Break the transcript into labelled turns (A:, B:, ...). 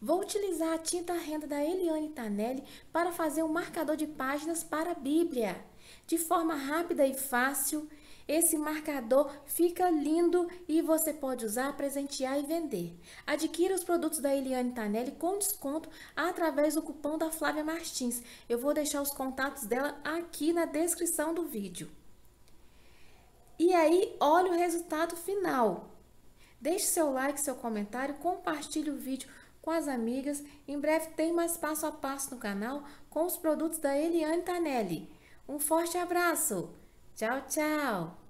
A: Vou utilizar a tinta renda da Eliane Tanelli para fazer um marcador de páginas para a Bíblia. De forma rápida e fácil, esse marcador fica lindo e você pode usar, presentear e vender. Adquira os produtos da Eliane Tanelli com desconto através do cupom da Flávia Martins. Eu vou deixar os contatos dela aqui na descrição do vídeo. E aí, olha o resultado final. Deixe seu like, seu comentário, compartilhe o vídeo com as amigas. Em breve tem mais passo a passo no canal com os produtos da Eliane Tanelli. Um forte abraço! Tchau, tchau!